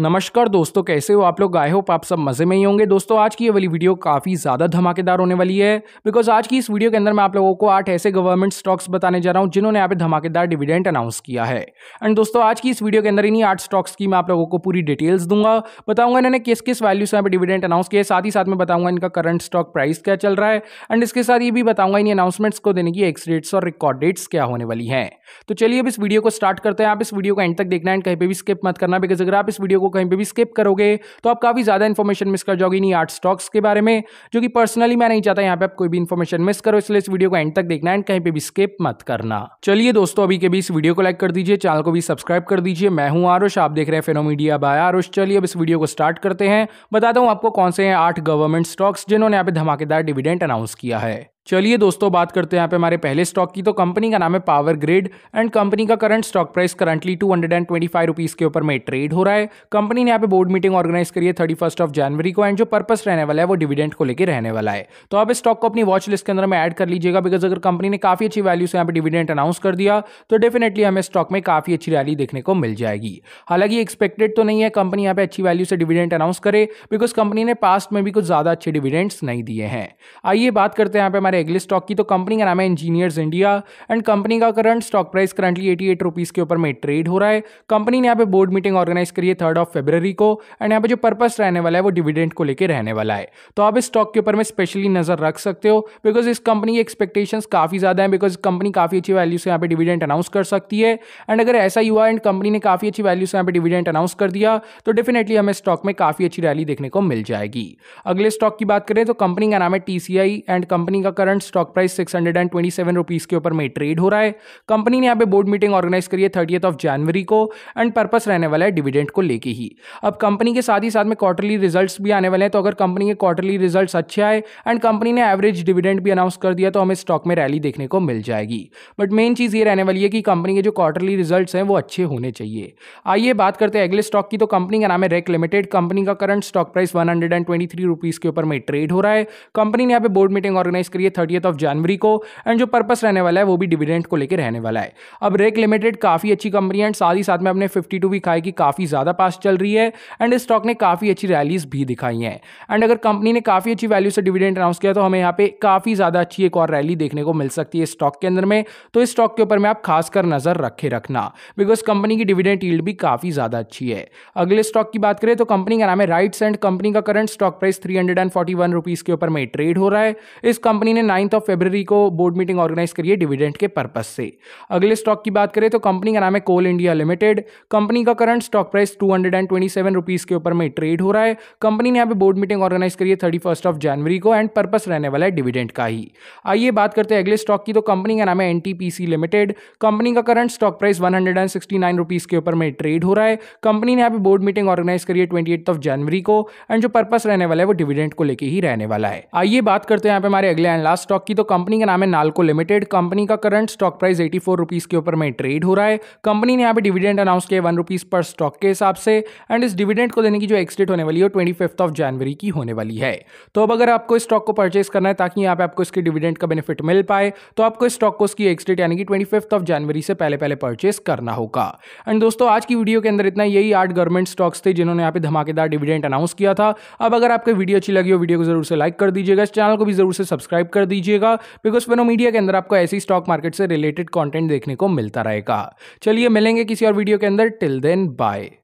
नमस्कार दोस्तों कैसे हो आप लोग आए हो आप सब मज़े में ही होंगे दोस्तों आज की ये वाली वीडियो काफ़ी ज़्यादा धमाकेदार होने वाली है बिकॉज आज की इस वीडियो के अंदर मैं आप लोगों को आठ ऐसे गवर्नमेंट स्टॉक्स बताने जा रहा हूँ जिन्होंने यहाँ पे धमाकेदार डिविडेंड अनाउंस किया है एंड दोस्तों आज की इस वीडियो के अंदर इन्हीं आठ स्टॉक्स की मैं आप लोगों को पूरी डिटेल्स दूंगा बताऊंगा इन्होंने किस किस वैल्यू से यहाँ पर डिविडेंट अनाउंस किया साथ ही साथ में बताऊंगा इनका करंट स्टॉक प्राइस क्या चल रहा है एंड इसके साथ ये भी बताऊंगा इन अनाउंसमेंट्स को देने की एक्स डेट्स और रिकॉर्ड डेट्स क्या होने वाली हैं तो चलिए अब इस वीडियो को स्टार्ट करते हैं आप इस वीडियो को एंड तक देखना एंड कहीं पर भी स्किप मत करना बिकॉज अगर आप इस वीडियो को कहीं पर भी स्किप करोगे तो आप काफ़ी ज़्यादा इन्फॉर्मेशन मिस कर जाओगे इन्हीं आठ स्टॉक्स के बारे में जो कि पर्सनली मैं नहीं चाहता यहाँ पे आप कोई भी इन्फॉर्मेशन मिस करो इसलिए इस वीडियो को एंड तक देखना एंड कहीं पर भी स्किप मत करना चलिए दोस्तों अभी के भी इस वीडियो को लाइक कर दीजिए चैनल को भी सब्सक्राइब कर दीजिए मैं हूँ आरुष आप देख रहे हैं फेनोमीडिया बाय आरुष चलिए अब इस वीडियो को स्टार्ट करते हैं बताता हूँ आपको कौन से हैं आठ गवर्नमेंट स्टॉक्स जिन्होंने यहाँ पे धमाकेदार डिविडेंट अनाउंस किया है चलिए दोस्तों बात करते हैं यहाँ पे हमारे पहले स्टॉक की तो कंपनी का नाम है पावर ग्रिड एंड कंपनी का current stock price currently two hundred and twenty five rupees के ऊपर में ट्रेड हो रहा है कंपनी ने यहाँ पे बोर्ड मीटिंग ऑर्गेनाइज करी है थर्टी फर्स्ट ऑफ जनवरी को एंड जो पर्पस रहने वाला है वो डिविडेंड को लेकर रहने वाला है तो आप इस स्टॉक को अपनी वॉच लिस्ट के अंदर में ऐड कर लीजिएगा बिकॉज अगर कंपनी ने काफ़ी अच्छी वैल्यू से यहाँ पे डिविडेंड अनाउंस कर दिया तो डेफिनेटली हमें स्टॉक में काफ़ी अच्छी रैली देखने को मिल जाएगी हालांकि एक्सपेक्टेड तो नहीं है कंपनी यहाँ पे अच्छी वैल्यू से डिविडेंड अनाउंस करे बिकॉज कंपनी ने पास्ट में भी कुछ ज़्यादा अच्छे डिविडेंड्स नहीं दिए हैं आइए बात करते हैं यहाँ पे हमारे अगले स्टॉक की तो कंपनी का नाम है इंजीनियर्स इंडिया एंड कंपनी का current stock price currently eighty eight के ऊपर में ट्रेड हो रहा है कंपनी ने यहाँ पे बोर्ड मीटिंग ऑर्गेनाइज करी है थर्ड ऑफ फेब्रवरी को एंड यहाँ पे जो पर्पस रहने वाला है वो डिविडेंड को लेकर रहने वाला है तो आप इस स्टॉक के ऊपर में स्पेशली नजर रख सकते हो बिकॉज इस कंपनी की एक्सपेक्टेशन काफ़ी ज़्यादा है बिकॉज कंपनी काफ़ी अच्छी वैल्यू से यहाँ पे डिविडेंड अनाउंस कर सकती है एंड अगर ऐसा ही हुआ एंड कंपनी ने काफ़ी अच्छी वैल्यू से यहाँ पे डिविडेंड अनाउंस कर दिया तो डेफिनेटली हमें स्टॉक में काफ़ी अच्छी रैली देखने को मिल जाएगी अगले स्टॉक की बात करें तो कंपनी का नाम है टीसीआई एंड कंपनी का current stock price six hundred and twenty seven rupees के ऊपर में ट्रेड हो रहा है कंपनी ने यहाँ पे बोर्ड मीटिंग ऑर्गेनाइज करी है थर्टीथ ऑफ जनवरी को एंड पर्पस रहने वाला है डिविडेंड को लेके ही अब कंपनी के साथ ही साथ में क्वार्टरली रिजल्ट भी आने वाले हैं तो अगर कंपनी के क्वार्टरली रिजल्ट अच्छे आए एंड कंपनी ने एवरेज डिविडेंड भी अनाउंस कर दिया तो हमें स्टॉक में रैली देखने को मिल जाएगी बट मेन चीज़ ये रहने वाली है कि कंपनी के जो क्वार्टरली रिजल्ट हैं वो अच्छे होने चाहिए आइए बात करते हैं अगले स्टॉक की तो कंपनी का नाम है रेक लिमिटेड कंपनी का current stock price one hundred and twenty three rupees के ऊपर में ट्रेड हो रहा है कंपनी ने यहाँ पे बोर्ड मीटिंग ऑर्गेनाइज करिए थर्टी ऑफ जनवरी को एंड जो पर्पस रहने वाला है वो भी डिविडेंट को लेकर रहने वाला है अब रेक लिमिटेड काफ़ी अच्छी कंपनी है एंड साथ ही साथ में अपने फिफ्टी टू भी खाई की काफ़ी ज़्यादा पास चल रही है एंड इस स्टॉक ने काफ़ी अच्छी रैलीज भी दिखाई हैं एंड अगर कंपनी ने काफ़ी अच्छी वैल्यू से डिविडेंट अनाउंस किया तो हमें यहाँ पे काफ़ी ज़्यादा अच्छी एक और रैली देखने को मिल सकती है स्टॉक के अंदर में तो इस स्टॉक के ऊपर में आप खासकर नज़र रखे रखना बिकॉज कंपनी की डिविडेंट ईल्ड भी काफ़ी ज़्यादा अच्छी है अगले स्टॉक की बात करें तो कंपनी का नाम है राइट्स एंड कंपनी का current stock price three hundred and forty one rupees के ऊपर में ट्रेड हो रहा है इस कंपनी ने ने नाइन्थ ऑफ फेब्रवरी को बोर्ड मीटिंग ऑर्गेनाइज करी है डिविडेंट के पर्पज से अगले स्टॉक की बात करें तो कंपनी का नाम है कोल इंडिया लिमिटेड कंपनी का current stock price two hundred and twenty seven rupees के ऊपर में ट्रेड हो रहा है कंपनी ने यहाँ पे बोर्ड मीटिंग ऑर्गेनाइज करी है थर्टी फर्स्ट ऑफ जनवरी को एंड पर्पज रहने वाला है डिविडेंड का ही आइए बात करते हैं अगले स्टॉक की तो कंपनी का नाम है N T P C limited company का current stock price one hundred and sixty nine rupees के ऊपर में ट्रेड हो रहा है कंपनी ने यहाँ पे बोर्ड मीटिंग ऑर्गेनाइज करी है ट्वेंटी एट ऑफ जनवरी को एंड जो पर्पज रहने वाला है वो डिविडेंड को लेकर ही रहने वाला है आइए बात करते हैं यहाँ पे हमारे अगले एंड फिलहाल स्टॉक की तो कंपनी का नाम है नालको लिमिटेड कंपनी का current stock price eighty four rupees के ऊपर में ट्रेड हो रहा है कंपनी ने यहाँ पे डिविडेंड अनाउंस किया वन रुपीज़ पर स्टॉक के हिसाब से एंड इस डिविडेंड को देने की जो एक्सडेट होने वाली है ट्वेंटी फिफ्थ ऑफ जनवरी की होने वाली है तो अब अगर आपको इस स्टॉक को परचेस करना है ताकि यहाँ पे आपको इसके डिविडेंड का बेनिफिट मिल पाए तो आपको इस स्टॉक को उसकी एक्सडेट यानी कि ट्वेंटी फिफ्थ ऑफ जनवरी से पहले पहले परचेस करना होगा एंड दोस्तों आज की वीडियो के अंदर इतना यही आठ गवर्नमेंट स्टॉक्स थे जिन्होंने यहाँ पे धमाकेदार डिविडेंड अनाउंस किया था अब अगर आपको वीडियो अच्छी लगी हो वीडियो को जरूर से लाइक कर दीजिएगा इस चैनल को भी जरूर से सब्सक्राइब कर कर दीजिएगा बिकॉज मीडिया के अंदर आपको ऐसी स्टॉक मार्केट से रिलेटेड कॉन्टेंट देखने को मिलता रहेगा चलिए मिलेंगे किसी और वीडियो के अंदर टिल देन बाय